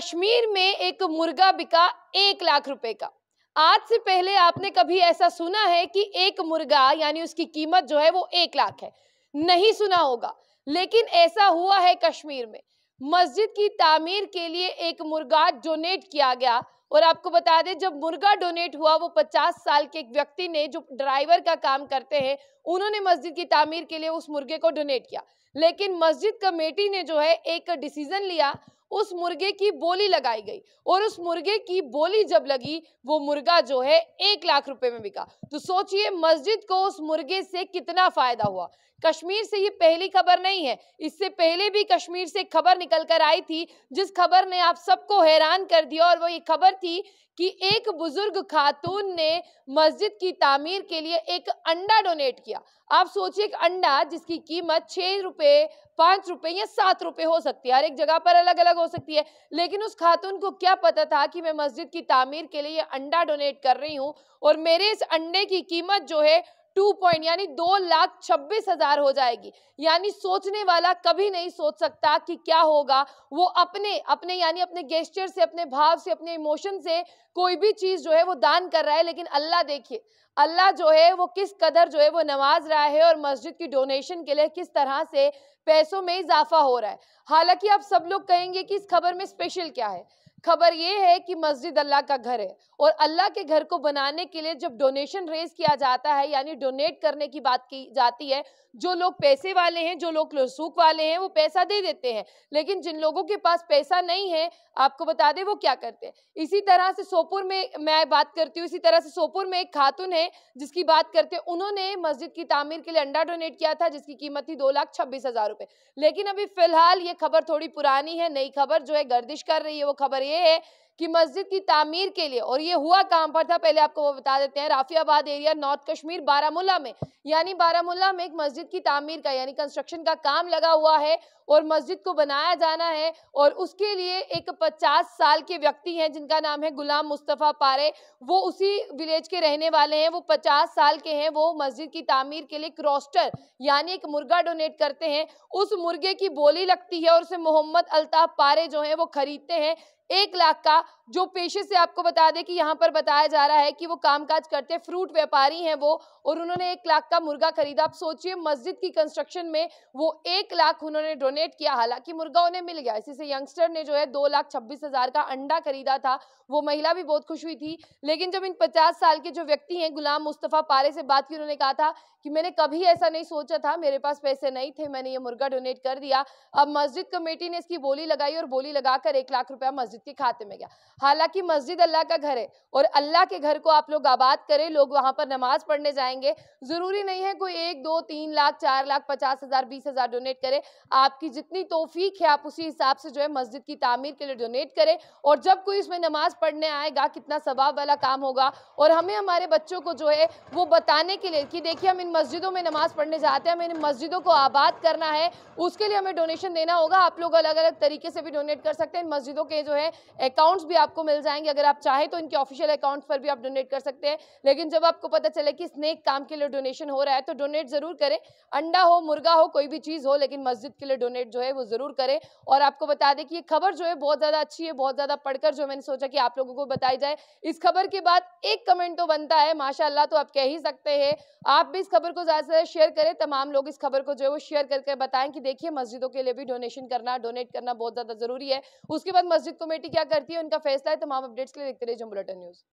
कश्मीर में एक मुर्गा बिका एक लाख रुपए का आज से पहले आपने कभी ऐसा सुना है कि एक मुर्गा यानी उसकी कीमत जो है वो एक लाख है नहीं सुना होगा लेकिन ऐसा हुआ है कश्मीर में मस्जिद की तामीर के लिए एक मुर्गा डोनेट किया गया और आपको बता दें जब मुर्गा डोनेट हुआ वो 50 साल के एक व्यक्ति ने जो ड्राइवर का काम करते हैं उन्होंने मस्जिद की तामीर के लिए उस मुर्गे को डोनेट किया लेकिन मस्जिद कमेटी ने जो है एक डिसीजन लिया उस मुर्गे की बोली लगाई गई और उस मुर्गे की बोली जब लगी वो मुर्गा जो है एक लाख रुपए में बिका तो सोचिए मस्जिद को उस मुर्गे से कितना फायदा हुआ कश्मीर से ये पहली खबर नहीं है इससे पहले भी कश्मीर से खबर निकल कर आई थी जिस खबर ने आप सबको हैरान कर दिया और वो ये खबर थी कि एक बुजुर्ग खातून ने मस्जिद की तामीर के लिए एक अंडा डोनेट किया आप सोचिए एक अंडा जिसकी कीमत छः रुपये पाँच रुपये या सात रुपये हो सकती है हर एक जगह पर अलग अलग हो सकती है लेकिन उस खातून को क्या पता था कि मैं मस्जिद की तामीर के लिए अंडा डोनेट कर रही हूँ और मेरे इस अंडे की कीमत जो है टू पॉइंट यानी दो लाख छब्बीस हजार हो जाएगी यानी सोचने वाला कभी नहीं सोच सकता कि क्या होगा वो अपने अपने यानी अपने गेस्टर से अपने भाव से अपने इमोशन से कोई भी चीज़ जो है वो दान कर रहा है लेकिन अल्लाह देखिए अल्लाह जो है वो किस कदर जो है वो नवाज रहा है और मस्जिद की डोनेशन के लिए किस तरह से पैसों में इजाफा हो रहा है हालांकि आप सब लोग कहेंगे कि इस खबर में स्पेशल क्या है खबर ये है कि मस्जिद अल्लाह का घर है और अल्लाह के घर को बनाने के लिए जब डोनेशन रेज किया जाता है यानी डोनेट करने की बात की जाती है जो लोग पैसे वाले हैं जो लोग रसूख वाले हैं वो पैसा दे देते हैं लेकिन जिन लोगों के पास पैसा नहीं है आपको बता दें वो क्या करते हैं इसी तरह से सोपुर में मैं बात करती हूँ इसी तरह से सोपुर में एक खातून है जिसकी बात करते हैं उन्होंने मस्जिद की तामीर के लिए अंडा डोनेट किया था जिसकी कीमत थी दो लाख छब्बीस हजार रुपये लेकिन अभी फिलहाल ये खबर थोड़ी पुरानी है नई खबर जो है गर्दिश कर रही है वो खबर você कि मस्जिद की तामीर के लिए और ये हुआ काम पर था पहले आपको वो बता देते हैं राफियाबाद एरिया नॉर्थ कश्मीर बारामूला में यानी बारामूला में एक मस्जिद की तामीर का यानी कंस्ट्रक्शन का काम लगा हुआ है और मस्जिद को बनाया जाना है और उसके लिए एक 50 साल के व्यक्ति हैं जिनका नाम है गुलाम मुस्तफ़ा पारे वो उसी विलेज के रहने वाले हैं वो 50 साल के हैं वो मस्जिद की तामीर के लिए क्रॉस्टर यानी एक मुर्गा डोनेट करते हैं उस मुर्गे की बोली लगती है और उसे मोहम्मद अल्ताफ पारे जो हैं वो खरीदते हैं एक लाख का जो पेशे से आपको बता दें कि यहाँ पर बताया जा रहा है कि वो कामकाज करते फ्रूट व्यापारी हैं वो और उन्होंने एक लाख का मुर्गा खरीदा आप सोचिए मस्जिद की कंस्ट्रक्शन में वो एक लाख उन्होंने डोनेट किया हालांकि मुर्गा उन्हें मिल गया इसी से यंगस्टर ने जो है दो लाख छब्बीस हजार का अंडा खरीदा था वो महिला भी बहुत खुश हुई थी लेकिन जब इन पचास साल के जो व्यक्ति हैं गुलाम मुस्तफ़ा पारे से बात की उन्होंने कहा था कि मैंने कभी ऐसा नहीं सोचा था मेरे पास पैसे नहीं थे मैंने ये मुर्गा डोनेट कर दिया अब मस्जिद कमेटी ने इसकी बोली लगाई और बोली लगाकर एक लाख रुपया मस्जिद के खाते में गया हालांकि मस्जिद अल्लाह का घर है और अल्लाह के घर को आप लोग आबाद करें लोग वहां पर नमाज पढ़ने जाएंगे ज़रूरी नहीं है कोई एक दो तीन लाख चार लाख पचास हज़ार बीस हज़ार डोनेट करें आपकी जितनी तोफीक है आप उसी हिसाब से जो है मस्जिद की तामीर के लिए डोनेट करें और जब कोई इसमें नमाज पढ़ने आएगा कितना स्वाब वाला काम होगा और हमें हमारे बच्चों को जो है वो बताने के लिए कि देखिए हम इन मस्जिदों में नमाज पढ़ने जाते हैं हमें इन मस्जिदों को आबाद करना है उसके लिए हमें डोनेशन देना होगा आप लोग अलग अलग तरीके से भी डोनेट कर सकते हैं इन मस्जिदों के जो है अकाउंट्स भी आपको मिल जाएंगे अगर आप चाहे तो इनके ऑफिशियल अकाउंट पर भी आप डोनेट कर सकते हैं लेकिन जब आपको पता चले कि स्नेक काम के लिए डोनेशन हो रहा है तो डोनेट ज़रूर करें अंडा हो मुर्गा हो कोई भी चीज़ हो लेकिन मस्जिद के लिए डोनेट जो है वो ज़रूर करें और आपको बता दें कि ये खबर जो है बहुत ज़्यादा अच्छी है बहुत ज़्यादा पढ़कर जो मैंने सोचा कि आप लोगों को बताई जाए इस खबर के बाद एक कमेंट तो बनता है माशाला तो आप कह ही सकते हैं आप भी इस खबर को ज़्यादा से ज़्यादा शेयर करें तमाम लोग इस खबर को जो है वो शेयर करके बताएं कि देखिए मस्जिदों के लिए भी डोनेशन करना डोनेट करना बहुत ज़्यादा ज़रूरी है उसके बाद मस्जिद कमेटी क्या करती है उनका फैसला है तमाम अपडेट्स के लिए देखते रहिए बुलेटिन न्यूज़